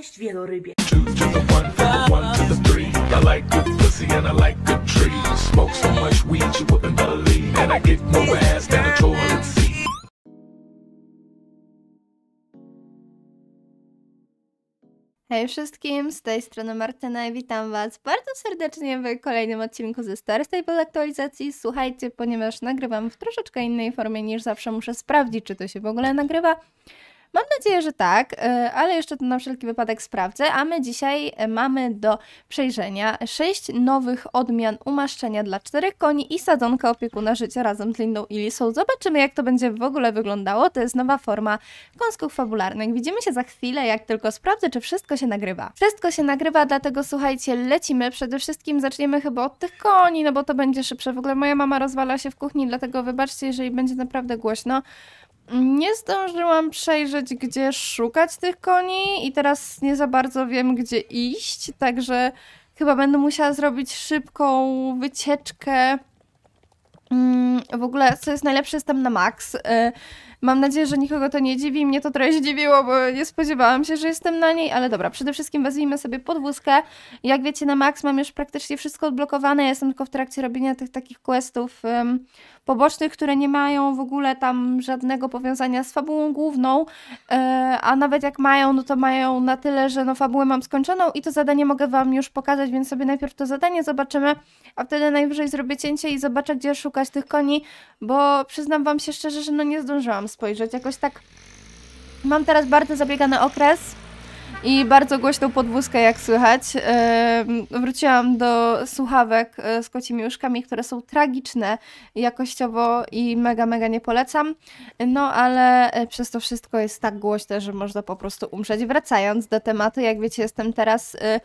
Cześć wielorybie. Hej wszystkim, z tej strony Martyna i witam Was bardzo serdecznie w kolejnym odcinku ze Star Stable aktualizacji. Słuchajcie, ponieważ nagrywam w troszeczkę innej formie niż zawsze, muszę sprawdzić, czy to się w ogóle nagrywa. Mam nadzieję, że tak, y, ale jeszcze to na wszelki wypadek sprawdzę. A my dzisiaj y, mamy do przejrzenia sześć nowych odmian umaszczenia dla czterech koni i sadzonka opiekuna życia razem z Lindą i Lisą. Zobaczymy, jak to będzie w ogóle wyglądało. To jest nowa forma kąsków fabularnych. Widzimy się za chwilę, jak tylko sprawdzę, czy wszystko się nagrywa. Wszystko się nagrywa, dlatego słuchajcie, lecimy. Przede wszystkim zaczniemy chyba od tych koni, no bo to będzie szybsze. W ogóle moja mama rozwala się w kuchni, dlatego wybaczcie, jeżeli będzie naprawdę głośno nie zdążyłam przejrzeć, gdzie szukać tych koni i teraz nie za bardzo wiem, gdzie iść, także chyba będę musiała zrobić szybką wycieczkę. Mm, w ogóle, co jest najlepsze, jestem na max. Y, Mam nadzieję, że nikogo to nie dziwi. Mnie to trochę zdziwiło, bo nie spodziewałam się, że jestem na niej, ale dobra. Przede wszystkim wezwijmy sobie podwózkę. Jak wiecie, na max mam już praktycznie wszystko odblokowane. Ja jestem tylko w trakcie robienia tych takich questów um, pobocznych, które nie mają w ogóle tam żadnego powiązania z fabułą główną, e, a nawet jak mają, no to mają na tyle, że no fabułę mam skończoną i to zadanie mogę Wam już pokazać, więc sobie najpierw to zadanie zobaczymy, a wtedy najwyżej zrobię cięcie i zobaczę, gdzie szukać tych koni, bo przyznam Wam się szczerze, że no nie zdążyłam spojrzeć. Jakoś tak... Mam teraz bardzo zabiegany okres i bardzo głośną podwózkę, jak słychać. wróciłam do słuchawek e, z kocimi uszkami, które są tragiczne jakościowo i mega, mega nie polecam. No ale e, przez to wszystko jest tak głośne, że można po prostu umrzeć. Wracając do tematu, jak wiecie, jestem teraz... E,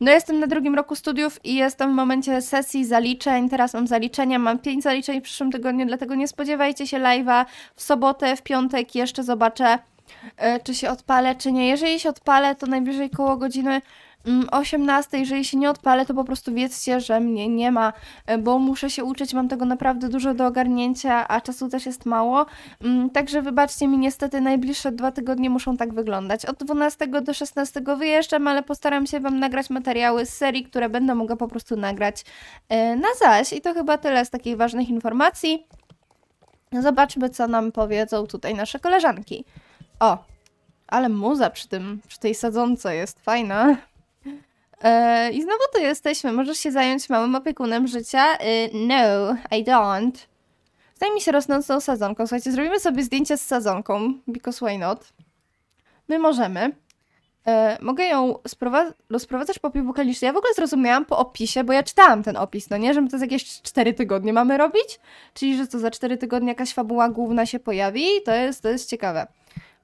no jestem na drugim roku studiów i jestem w momencie sesji zaliczeń. Teraz mam zaliczenia, mam pięć zaliczeń w przyszłym tygodniu, dlatego nie spodziewajcie się live'a w sobotę, w piątek jeszcze zobaczę, e, czy się odpalę, czy nie. Jeżeli się odpalę, to najbliżej koło godziny 18, mm, jeżeli się nie odpalę, to po prostu wiedzcie, że mnie nie ma, e, bo muszę się uczyć, mam tego naprawdę dużo do ogarnięcia, a czasu też jest mało. Mm, także wybaczcie mi, niestety najbliższe dwa tygodnie muszą tak wyglądać. Od 12 do 16 wyjeżdżam, ale postaram się Wam nagrać materiały z serii, które będę mogła po prostu nagrać e, na zaś. I to chyba tyle z takich ważnych informacji. Zobaczmy, co nam powiedzą tutaj nasze koleżanki. O, ale muza przy, tym, przy tej sadzące jest fajna. E, I znowu tu jesteśmy. Możesz się zająć małym opiekunem życia? E, no, I don't. Zajmij się rosnącą sadzonką. Słuchajcie, zrobimy sobie zdjęcie z sadzonką, because why not? My możemy. E, mogę ją rozprowadzać po piłkę liczne. Ja w ogóle zrozumiałam po opisie, bo ja czytałam ten opis, no nie? Że my to za jakieś 4 tygodnie mamy robić? Czyli, że to za 4 tygodnie jakaś fabuła główna się pojawi? To jest, to jest ciekawe.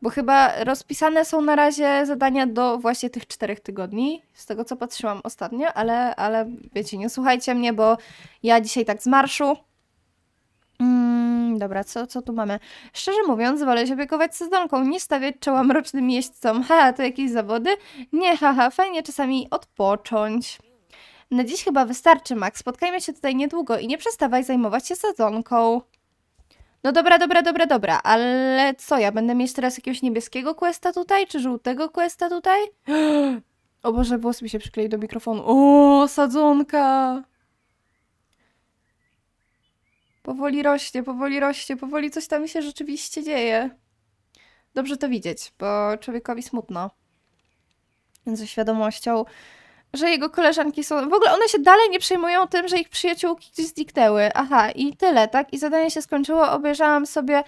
Bo chyba rozpisane są na razie zadania do właśnie tych czterech tygodni, z tego co patrzyłam ostatnio, ale, ale wiecie, nie słuchajcie mnie, bo ja dzisiaj tak z marszu. Mm, dobra, co, co tu mamy? Szczerze mówiąc, wolę się opiekować sezonką, nie stawiać czoła mrocznym jeźdźcom. Ha, to jakieś zawody? Nie, haha, fajnie czasami odpocząć. Na dziś chyba wystarczy, Max. Spotkajmy się tutaj niedługo i nie przestawaj zajmować się sezonką. No dobra, dobra, dobra, dobra, ale co, ja będę mieć teraz jakiegoś niebieskiego questa tutaj, czy żółtego questa tutaj? O Boże, włos mi się przykleił do mikrofonu. O, sadzonka! Powoli rośnie, powoli rośnie, powoli coś tam się rzeczywiście dzieje. Dobrze to widzieć, bo człowiekowi smutno. Więc ze świadomością że jego koleżanki są. W ogóle one się dalej nie przejmują tym, że ich przyjaciółki gdzieś zniknęły. Aha, i tyle, tak? I zadanie się skończyło. Obejrzałam sobie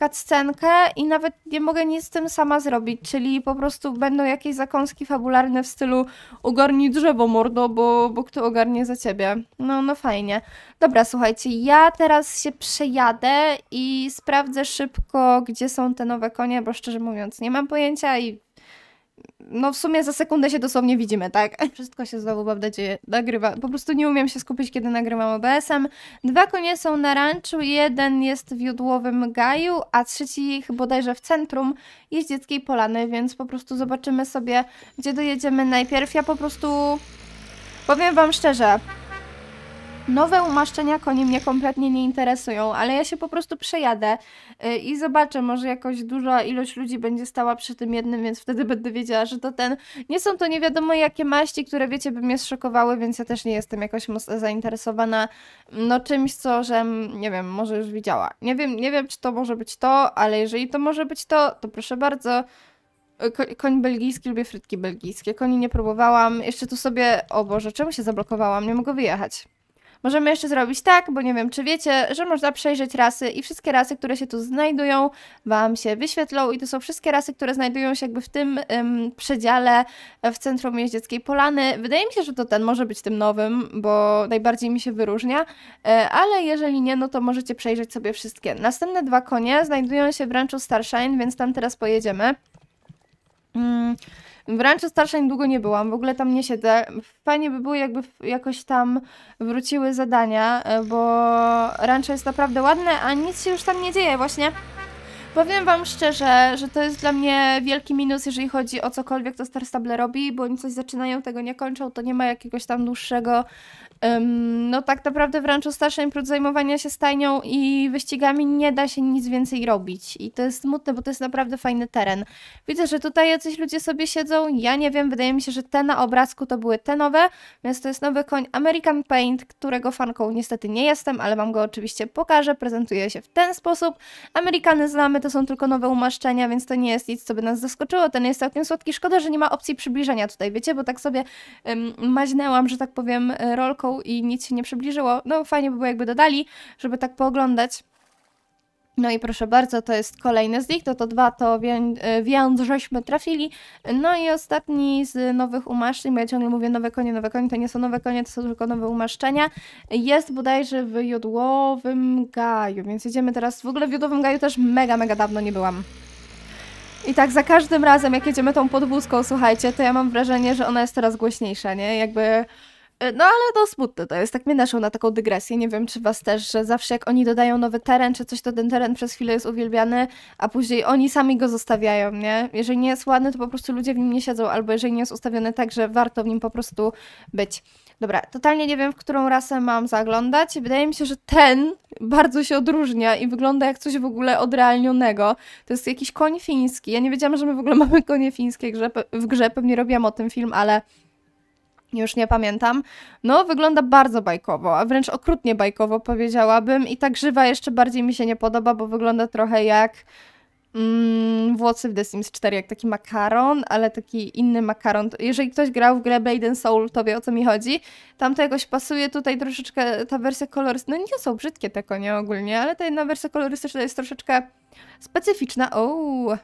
cutscenkę i nawet nie mogę nic z tym sama zrobić, czyli po prostu będą jakieś zakąski fabularne w stylu ogarnij drzewo mordo, bo, bo kto ogarnie za ciebie. No, no fajnie. Dobra, słuchajcie, ja teraz się przejadę i sprawdzę szybko, gdzie są te nowe konie, bo szczerze mówiąc nie mam pojęcia i no w sumie za sekundę się dosłownie widzimy, tak? Wszystko się znowu, mam nadzieję, nagrywa. Po prostu nie umiem się skupić, kiedy nagrywam OBS-em. Dwa konie są na ranczu, jeden jest w Jodłowym Gaju, a trzeci bodajże w centrum Jeździeckiej Polany, więc po prostu zobaczymy sobie, gdzie dojedziemy najpierw. Ja po prostu powiem wam szczerze, Nowe umaszczenia koni mnie kompletnie nie interesują, ale ja się po prostu przejadę y, i zobaczę, może jakoś duża ilość ludzi będzie stała przy tym jednym, więc wtedy będę wiedziała, że to ten. Nie są to nie wiadomo jakie maści, które wiecie, by mnie zszokowały, więc ja też nie jestem jakoś mocno zainteresowana mm, no czymś, co, że nie wiem, może już widziała. Nie wiem, nie wiem, czy to może być to, ale jeżeli to może być to, to proszę bardzo. Y, koń belgijski, lubię frytki belgijskie. Koni nie próbowałam. Jeszcze tu sobie. O Boże, czemu się zablokowałam? Nie mogę wyjechać. Możemy jeszcze zrobić tak, bo nie wiem, czy wiecie, że można przejrzeć rasy i wszystkie rasy, które się tu znajdują, Wam się wyświetlą i to są wszystkie rasy, które znajdują się jakby w tym ym, przedziale e, w centrum Jeździeckiej Polany. Wydaje mi się, że to ten może być tym nowym, bo najbardziej mi się wyróżnia, yy, ale jeżeli nie, no to możecie przejrzeć sobie wszystkie. Następne dwa konie znajdują się w ranczu Starshine, więc tam teraz pojedziemy. Yy. W Rancho Starsza długo nie byłam, w ogóle tam nie siedzę. Fajnie by było, jakby jakoś tam wróciły zadania, e, bo Rancho jest naprawdę ładne, a nic się już tam nie dzieje właśnie. Powiem wam szczerze, że to jest dla mnie wielki minus, jeżeli chodzi o cokolwiek, co Star Stable robi, bo oni coś zaczynają, tego nie kończą, to nie ma jakiegoś tam dłuższego no tak naprawdę wręcz Rancho Station prócz zajmowania się stajnią i wyścigami nie da się nic więcej robić. I to jest smutne, bo to jest naprawdę fajny teren. Widzę, że tutaj jacyś ludzie sobie siedzą, ja nie wiem, wydaje mi się, że te na obrazku to były te nowe, więc to jest nowy koń American Paint, którego fanką niestety nie jestem, ale wam go oczywiście pokażę, prezentuje się w ten sposób. Amerykany znamy, to są tylko nowe umaszczenia, więc to nie jest nic, co by nas zaskoczyło, ten jest całkiem słodki. Szkoda, że nie ma opcji przybliżenia tutaj, wiecie, bo tak sobie um, maźnęłam, że tak powiem, rolką i nic się nie przybliżyło. No fajnie by było jakby dodali, żeby tak pooglądać. No i proszę bardzo, to jest kolejny z nich, to to dwa, to wiąz, e, żeśmy trafili. No i ostatni z nowych umaszczeń, bo ja ciągle mówię nowe konie, nowe konie, to nie są nowe konie, to są tylko nowe umaszczenia. Jest bodajże w Jodłowym Gaju, więc jedziemy teraz, w ogóle w Jodłowym Gaju też mega, mega dawno nie byłam. I tak za każdym razem, jak jedziemy tą podwózką, słuchajcie, to ja mam wrażenie, że ona jest coraz głośniejsza, nie? Jakby E, no ale to smutne to jest, tak mnie naszą na taką dygresję. Nie wiem, czy was też, że zawsze jak oni dodają nowy teren czy coś, to ten teren przez chwilę jest uwielbiany, a później oni sami go zostawiają, nie? Jeżeli nie jest ładny, to po prostu ludzie w nim nie siedzą, albo jeżeli nie jest ustawiony tak, że warto w nim po prostu być. Dobra, totalnie nie wiem, w którą rasę mam zaglądać. Wydaje mi się, że ten bardzo się odróżnia i wygląda jak coś w ogóle odrealnionego. To jest jakiś koń fiński. Ja nie wiedziałam, że my w ogóle mamy konie fińskie w grze. Pewnie robiłam o tym film, ale już nie pamiętam. No, wygląda bardzo bajkowo, a wręcz okrutnie bajkowo powiedziałabym. I ta grzywa jeszcze bardziej mi się nie podoba, bo wygląda trochę jak mm, włosy w The Sims 4, jak taki makaron, ale taki inny makaron. Jeżeli ktoś grał w grę Blade Soul, to wie o co mi chodzi. Tam to jakoś pasuje, tutaj troszeczkę ta wersja kolorystyczna, no nie są brzydkie te konie ogólnie, ale ta jedna wersja kolorystyczna jest troszeczkę specyficzna. Ooo!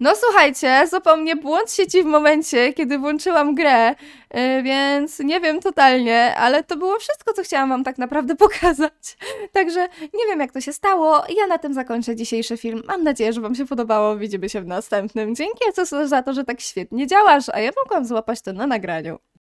No słuchajcie, zapomnie błąd sieci w momencie, kiedy włączyłam grę, y, więc nie wiem totalnie, ale to było wszystko, co chciałam Wam tak naprawdę pokazać. Także nie wiem, jak to się stało. Ja na tym zakończę dzisiejszy film. Mam nadzieję, że Wam się podobało. Widzimy się w następnym. Dzięki, Jezus, za to, że tak świetnie działasz, a ja mogłam złapać to na nagraniu.